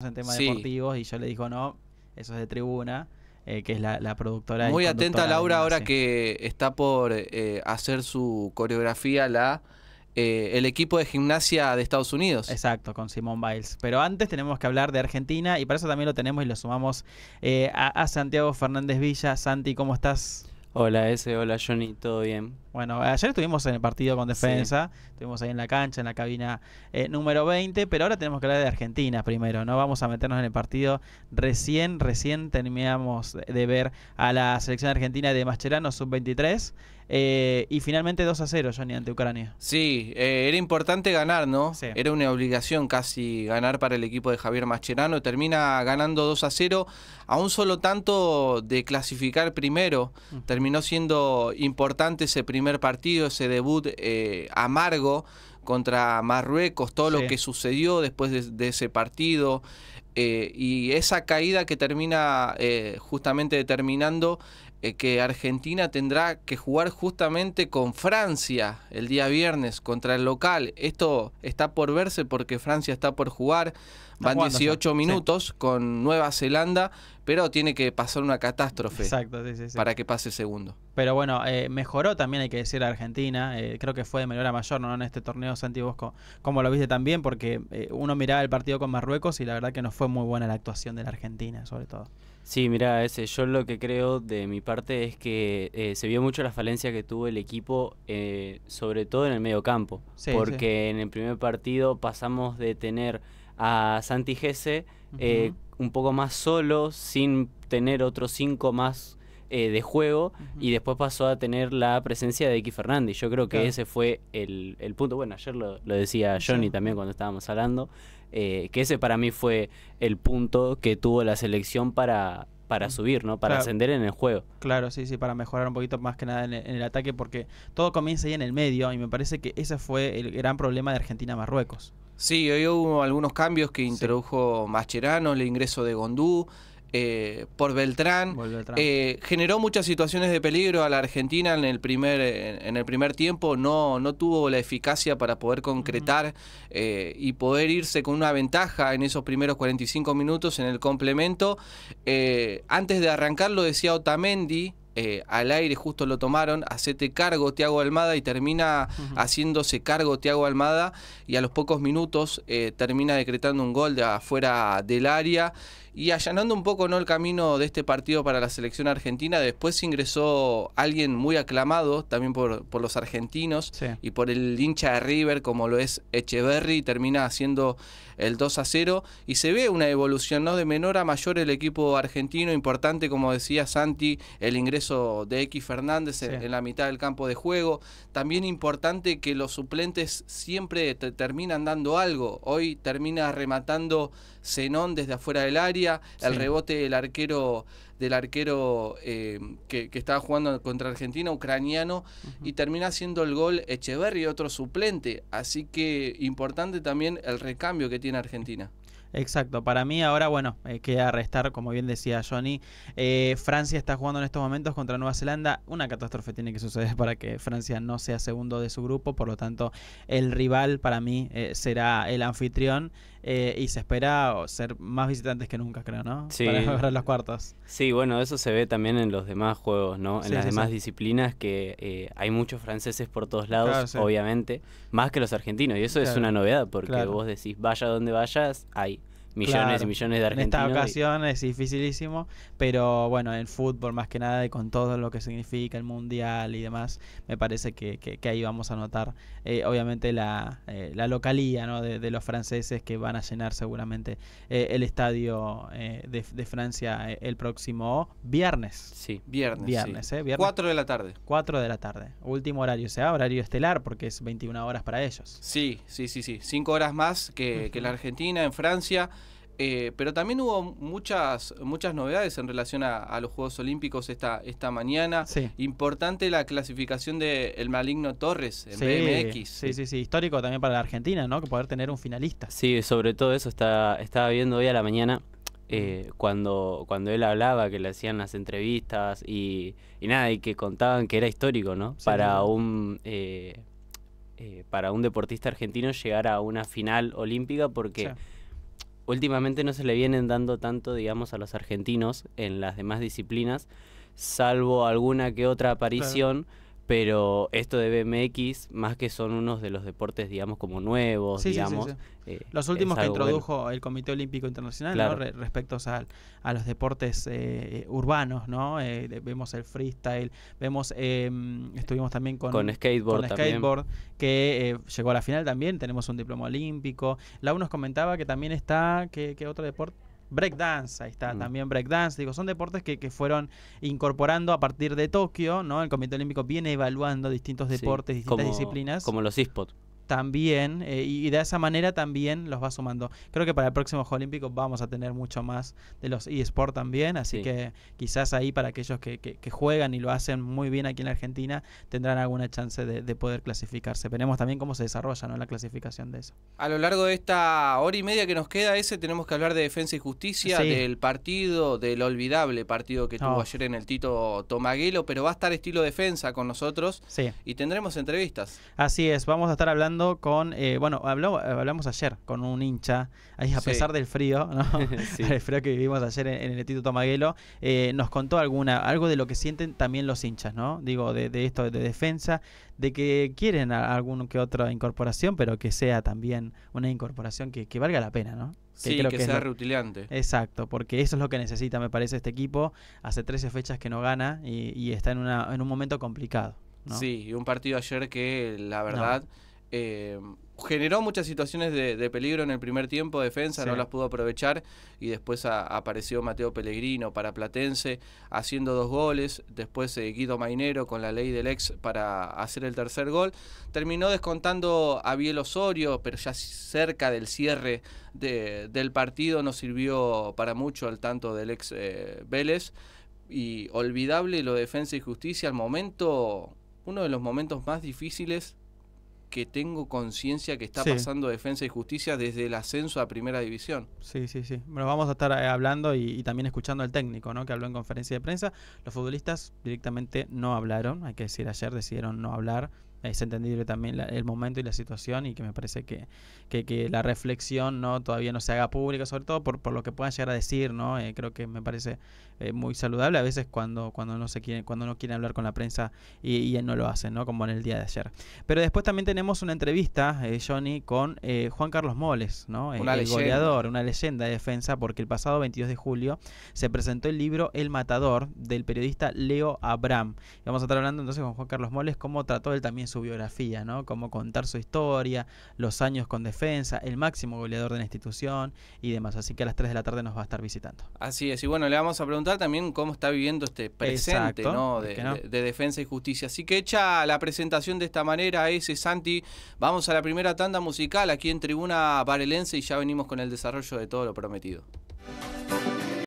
en temas deportivos y yo le dijo no, eso es de tribuna, eh, que es la, productora. Muy atenta Laura ahora que está por eh, hacer su coreografía la... Eh, el equipo de gimnasia de Estados Unidos. Exacto, con Simón Biles. Pero antes tenemos que hablar de Argentina y para eso también lo tenemos y lo sumamos a, a Santiago Fernández Villa. Santi, ¿cómo estás? Hola, ese, hola Johnny, ¿todo bien? Bueno, ayer estuvimos en el partido con defensa, estuvimos ahí en la cancha, en la cabina eh, número 20, pero ahora tenemos que hablar de Argentina primero, ¿no? Vamos a meternos en el partido. Recién, recién terminamos de ver a la selección argentina de Mascherano, sub-23. Eh, y finalmente 2 a 0, Johnny, ante Ucrania. Sí, eh, era importante ganar, ¿no? Sí. Era una obligación casi ganar para el equipo de Javier Mascherano. Termina ganando 2 a 0, a un solo tanto de clasificar primero. Mm. Terminó siendo importante ese primer partido, ese debut eh, amargo contra Marruecos, todo lo que sucedió después de, ese partido eh, y esa caída que termina eh, justamente determinando eh, que Argentina tendrá que jugar justamente con Francia el día viernes contra el local. Esto está por verse porque Francia está por jugar. Van 18 minutos con Nueva Zelanda, pero tiene que pasar una catástrofe para que pase segundo. Pero bueno, eh, mejoró también, hay que decir, a Argentina. Eh, creo que fue de menor a mayor, En este torneo, Santi, Bosco como lo viste también, porque uno miraba el partido con Marruecos y la verdad que no fue muy buena la actuación de la Argentina, sobre todo. Sí, mira, ese, yo lo que creo de mi parte es que eh, se vio mucho la falencia que tuvo el equipo, eh, sobre todo en el medio campo, porque en el primer partido pasamos de tener a Santi Gese eh, un poco más solo, sin tener otros cinco más eh, de juego y después pasó a tener la presencia de X Fernández. Yo creo que ese fue el, punto. Bueno, ayer lo, decía Johnny también cuando estábamos hablando, eh, que ese para mí fue el punto que tuvo la selección para para subir, ¿no? Para ascender en el juego. Claro, sí, sí, para mejorar un poquito más que nada en el, ataque, porque todo comienza ahí en el medio y me parece que ese fue el gran problema de Argentina-Marruecos. Sí, hoy hubo algunos cambios que introdujo Macherano, Mascherano, el ingreso de Gondú, eh, por Beltrán. Eh, generó muchas situaciones de peligro a la Argentina en el primer, en el primer tiempo. No, no tuvo la eficacia para poder concretar eh, y poder irse con una ventaja en esos primeros 45 minutos en el complemento. antes de arrancar lo decía Otamendi, al aire justo lo tomaron, hacete cargo Tiago Almada y termina haciéndose cargo Tiago Almada y a los pocos minutos termina decretando un gol de afuera del área y allanando un poco ¿no? el camino de este partido para la selección argentina, después ingresó alguien muy aclamado también por, los argentinos y por el hincha de River, como lo es Echeverry, termina haciendo el 2 a 0. Y se ve una evolución ¿no? de menor a mayor el equipo argentino, importante, como decía Santi, el ingreso de X Fernández en, la mitad del campo de juego. También importante que los suplentes siempre terminan dando algo. Hoy termina rematando Zenón desde afuera del área el rebote del arquero del arquero eh, que, estaba jugando contra Argentina, ucraniano, y termina siendo el gol Echeverry, otro suplente. Así que importante también el recambio que tiene Argentina. Exacto, para mí ahora, bueno, hay eh, queda restar, como bien decía Johnny, eh, Francia está jugando en estos momentos contra Nueva Zelanda, una catástrofe tiene que suceder para que Francia no sea segundo de su grupo, por lo tanto el rival para mí eh, será el anfitrión y se espera oh, ser más visitantes que nunca, creo, ¿no? Sí. Para los cuartos. Sí, bueno, eso se ve también en los demás juegos, ¿no? En las demás disciplinas que hay muchos franceses por todos lados, obviamente, más que los argentinos, y eso es una novedad porque vos decís, vaya donde vayas, hay millones y millones de argentinos. En esta ocasión es dificilísimo, pero bueno, en fútbol más que nada y con todo lo que significa el mundial y demás, me parece que, que, ahí vamos a notar eh, obviamente la, eh, la localía ¿no? de, los franceses que van a llenar seguramente eh, el estadio eh, de, de, Francia el próximo viernes. Sí, viernes. Viernes, ¿eh? viernes. 4 de la tarde. 4 de la tarde, último horario, o sea, horario estelar porque es 21 horas para ellos. Sí, sí, sí, sí, Cinco horas más que, que la Argentina en Francia. Eh, pero también hubo muchas, muchas novedades en relación a, los Juegos Olímpicos esta, esta mañana. Importante la clasificación del el maligno Torres en BMX. Sí, sí, sí. Histórico también para la Argentina, ¿no? Que poder tener un finalista. Sí, sobre todo eso está, estaba viendo hoy a la mañana. Eh, cuando, cuando él hablaba, que le hacían las entrevistas y, nada, y que contaban que era histórico, ¿no? para un eh, para un deportista argentino llegar a una final olímpica porque últimamente no se le vienen dando tanto, digamos, a los argentinos en las demás disciplinas, salvo alguna que otra aparición pero esto de BMX, más que son unos de los deportes, digamos, como nuevos, digamos. Eh, los últimos que introdujo el Comité Olímpico Internacional, respecto a, los deportes eh, urbanos, ¿no? Eh, vemos el freestyle, vemos, em, estuvimos también con, con skateboard, skateboard que llegó a la final también, tenemos un diploma olímpico. Lau nos comentaba que también está, ¿qué que otro deporte? breakdance, ahí está, mm. también breakdance, digo, son deportes que, que, fueron incorporando a partir de Tokio, ¿no? El Comité Olímpico viene evaluando distintos deportes, y distintas disciplinas. Como los eSports también, eh, y de esa manera también los va sumando. Creo que para el próximo Juego Olímpico vamos a tener mucho más de los eSports también, así que quizás ahí para aquellos que, juegan y lo hacen muy bien aquí en Argentina tendrán alguna chance de, poder clasificarse. Veremos también cómo se desarrolla la clasificación de eso. A lo largo de esta hora y media que nos queda ese, tenemos que hablar de defensa y justicia, del partido, del olvidable partido que tuvo oh. ayer en el Tito Tomaguelo, pero va a estar estilo defensa con nosotros y tendremos entrevistas. Así es, vamos a estar hablando con, eh, bueno, hablamos ayer con un hincha, a pesar del frío, ¿no? el frío que vivimos ayer en, el Instituto Maguelo, eh, nos contó alguna, algo de lo que sienten también los hinchas, ¿no? Digo, de, esto de defensa, de que quieren alguna que otra incorporación, pero que sea también una incorporación que, valga la pena, ¿no? sí, que, sea reutilizante. reutilante. Exacto, porque eso es lo que necesita, me parece, este equipo. Hace 13 fechas que no gana y, está en, un momento complicado. Sí, y un partido ayer que la verdad eh, generó muchas situaciones de, peligro en el primer tiempo, defensa no las pudo aprovechar y después apareció Mateo Pellegrino para Platense haciendo dos goles, después eh, Guido Mainero con la ley del ex para hacer el tercer gol, terminó descontando a Biel Osorio, pero ya cerca del cierre del partido no sirvió para mucho al tanto del ex eh, Vélez y olvidable lo de defensa y justicia al momento, uno de los momentos más difíciles que tengo conciencia que está pasando defensa y justicia desde el ascenso a primera división. Sí, sí, sí. Bueno, vamos a estar eh, hablando y, y, también escuchando al técnico, ¿no? Que habló en conferencia de prensa. Los futbolistas directamente no hablaron, hay que decir ayer, decidieron no hablar es entendible también el momento y la situación y que me parece que, la reflexión no todavía no se haga pública, sobre todo por, por lo que puedan llegar a decir, ¿no? Eh, creo que me parece eh, muy saludable a veces cuando, cuando no se quieren, cuando no quieren hablar con la prensa y, él no lo hacen, ¿no? Como en el día de ayer. Pero después también tenemos una entrevista, eh, Johnny, con eh, Juan Carlos Moles, ¿no? el goleador, una leyenda de defensa, porque el pasado 22 de julio se presentó el libro El Matador del periodista Leo Abraham vamos a estar hablando entonces con Juan Carlos Moles, cómo trató él también su biografía, ¿no? Cómo contar su historia, los años con defensa, el máximo goleador de la institución y demás. Así que a las 3 de la tarde nos va a estar visitando. Así es, y bueno, le vamos a preguntar también cómo está viviendo este presente, De, defensa y justicia. Así que hecha la presentación de esta manera, ese Santi, vamos a la primera tanda musical aquí en Tribuna Varelense y ya venimos con el desarrollo de todo lo prometido.